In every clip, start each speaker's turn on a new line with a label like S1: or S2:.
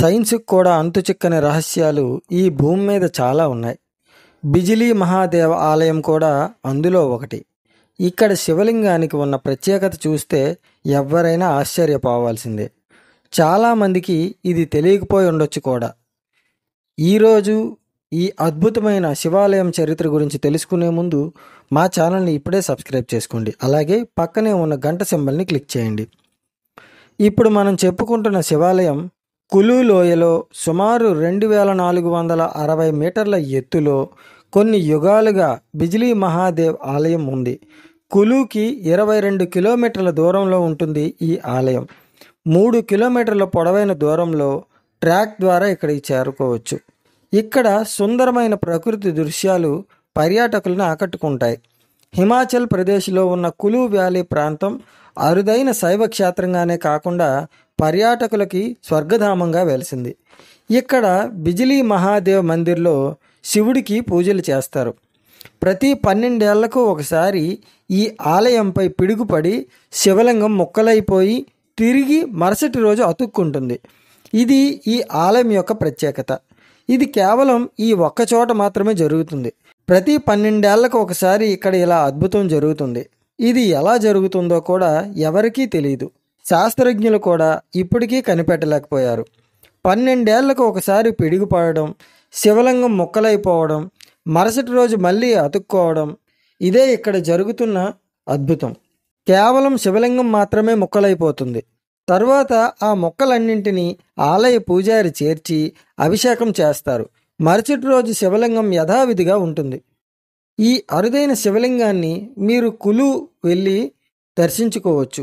S1: సైన్స్కి కూడా అంతుచిక్కని రహస్యాలు ఈ భూమి మీద చాలా ఉన్నాయి బిజిలీ మహాదేవ ఆలయం కూడా అందులో ఒకటి ఇక్కడ శివలింగానికి ఉన్న ప్రత్యేకత చూస్తే ఎవరైనా ఆశ్చర్యపోవాల్సిందే చాలామందికి ఇది తెలియకపోయి ఉండొచ్చు కూడా ఈరోజు ఈ అద్భుతమైన శివాలయం చరిత్ర గురించి తెలుసుకునే ముందు మా ఛానల్ని ఇప్పుడే సబ్స్క్రైబ్ చేసుకోండి అలాగే పక్కనే ఉన్న గంట సింబల్ని క్లిక్ చేయండి ఇప్పుడు మనం చెప్పుకుంటున్న శివాలయం కులు లోయలో సుమారు రెండు వేల నాలుగు వందల అరవై మీటర్ల ఎత్తులో కొన్ని యుగాలుగా బిజిలీ మహాదేవ్ ఆలయం ఉంది కులుకి ఇరవై రెండు కిలోమీటర్ల దూరంలో ఉంటుంది ఈ ఆలయం మూడు కిలోమీటర్ల పొడవైన దూరంలో ట్రాక్ ద్వారా ఇక్కడికి చేరుకోవచ్చు ఇక్కడ సుందరమైన ప్రకృతి దృశ్యాలు పర్యాటకులను ఆకట్టుకుంటాయి హిమాచల్ ప్రదేశ్లో ఉన్న కులు వ్యాలీ ప్రాంతం అరుదైన శైవ క్షేత్రంగానే కాకుండా పర్యాటకులకి స్వర్గధామంగా వెలిసింది ఇక్కడ బిజిలీ మహాదేవ్ మందిర్లో శివుడికి పూజలు చేస్తారు ప్రతి పన్నెండేళ్లకు ఒకసారి ఈ ఆలయంపై పిడుగుపడి శివలింగం ముక్కలైపోయి తిరిగి మరుసటి రోజు అతుక్కుంటుంది ఇది ఈ ఆలయం యొక్క ప్రత్యేకత ఇది కేవలం ఈ ఒక్కచోట మాత్రమే జరుగుతుంది ప్రతి పన్నెండేళ్లకు ఒకసారి ఇక్కడ ఇలా అద్భుతం జరుగుతుంది ఇది ఎలా జరుగుతుందో కూడా ఎవరికీ తెలియదు శాస్త్రజ్ఞులు కూడా ఇప్పటికీ కనిపెట్టలేకపోయారు పన్నెండేళ్లకు ఒకసారి పిడుగుపడడం శివలింగం ముక్కలైపోవడం మరుసటి రోజు మళ్ళీ అతుక్కోవడం ఇదే ఇక్కడ జరుగుతున్న అద్భుతం కేవలం శివలింగం మాత్రమే ముక్కలైపోతుంది తర్వాత ఆ మొక్కలన్నింటినీ ఆలయ పూజారి చేర్చి అభిషేకం చేస్తారు మరుసటి రోజు శివలింగం యథావిధిగా ఉంటుంది ఈ అరుదైన శివలింగాన్ని మీరు కులు వెళ్ళి దర్శించుకోవచ్చు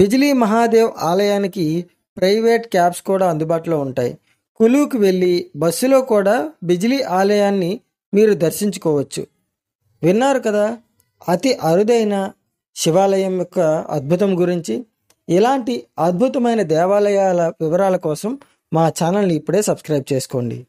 S1: బిజిలీ మహాదేవ్ ఆలయానికి ప్రైవేట్ క్యాబ్స్ కూడా అందుబాటులో ఉంటాయి కులుకు వెళ్ళి బస్సులో కూడా బిజిలీ ఆలయాన్ని మీరు దర్శించుకోవచ్చు విన్నారు కదా అతి అరుదైన శివాలయం యొక్క అద్భుతం గురించి ఇలాంటి అద్భుతమైన దేవాలయాల వివరాల కోసం మా ఛానల్ని ఇప్పుడే సబ్స్క్రైబ్ చేసుకోండి